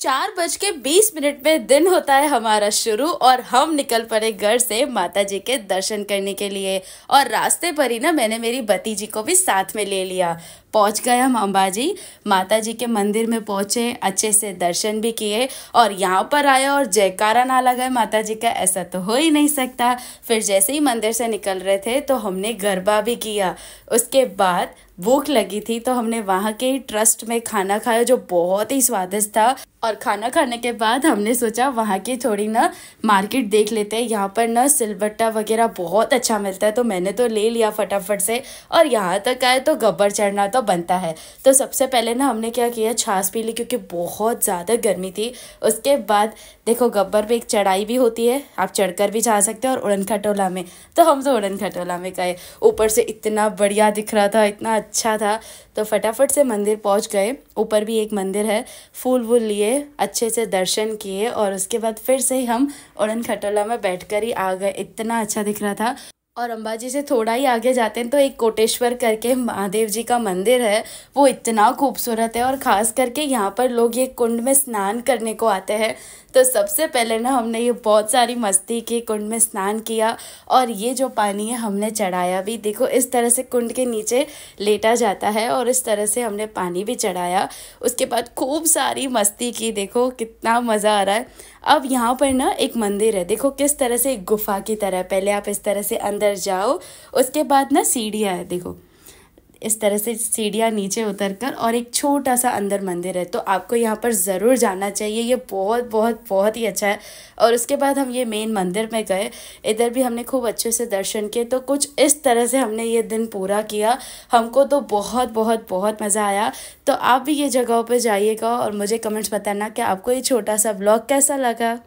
चार बज के बीस मिनट में दिन होता है हमारा शुरू और हम निकल पड़े घर से माता जी के दर्शन करने के लिए और रास्ते पर ही ना मैंने मेरी भतीजी को भी साथ में ले लिया पहुंच गए हम अम्बाजी माता जी के मंदिर में पहुंचे अच्छे से दर्शन भी किए और यहाँ पर आए और जयकारा ना लगाए माता जी का ऐसा तो हो ही नहीं सकता फिर जैसे ही मंदिर से निकल रहे थे तो हमने गरबा भी किया उसके बाद भूख लगी थी तो हमने वहाँ के ही ट्रस्ट में खाना खाया जो बहुत ही स्वादिष्ट था और खाना खाने के बाद हमने सोचा वहाँ की थोड़ी ना मार्केट देख लेते हैं यहाँ पर ना सिलबट्टा वगैरह बहुत अच्छा मिलता है तो मैंने तो ले लिया फटाफट से और यहाँ तक आए तो गब्बर चढ़ना तो बनता है तो सबसे पहले ना हमने क्या किया छाछ पी ली क्योंकि बहुत ज़्यादा गर्मी थी उसके बाद देखो गब्बर पर एक चढ़ाई भी होती है आप चढ़ भी जा सकते हैं और उड़न खटोला में तो हम तो उड़न खटोला में गए ऊपर से इतना बढ़िया दिख रहा था इतना अच्छा था तो फटाफट से मंदिर पहुंच गए ऊपर भी एक मंदिर है फूल वूल लिए अच्छे से दर्शन किए और उसके बाद फिर से ही हम उड़न खटोला में बैठ ही आ गए इतना अच्छा दिख रहा था और अंबाजी से थोड़ा ही आगे जाते हैं तो एक कोटेश्वर करके महादेव जी का मंदिर है वो इतना खूबसूरत है और ख़ास करके यहाँ पर लोग ये कुंड में स्नान करने को आते हैं तो सबसे पहले ना हमने ये बहुत सारी मस्ती की कुंड में स्नान किया और ये जो पानी है हमने चढ़ाया भी देखो इस तरह से कुंड के नीचे लेटा जाता है और इस तरह से हमने पानी भी चढ़ाया उसके बाद खूब सारी मस्ती की देखो कितना मज़ा आ रहा है अब यहाँ पर ना एक मंदिर है देखो किस तरह से एक गुफा की तरह पहले आप इस तरह से अंदर अंदर जाओ उसके बाद ना सीढ़ियाँ है देखो इस तरह से सीढ़ियाँ नीचे उतर कर और एक छोटा सा अंदर मंदिर है तो आपको यहाँ पर ज़रूर जाना चाहिए ये बहुत बहुत बहुत ही अच्छा है और उसके बाद हम ये मेन मंदिर में गए इधर भी हमने खूब अच्छे से दर्शन किए तो कुछ इस तरह से हमने ये दिन पूरा किया हमको तो बहुत बहुत बहुत मज़ा आया तो आप भी ये जगहों पर जाइएगा और मुझे कमेंट्स बताना कि आपको ये छोटा सा ब्लॉग कैसा लगा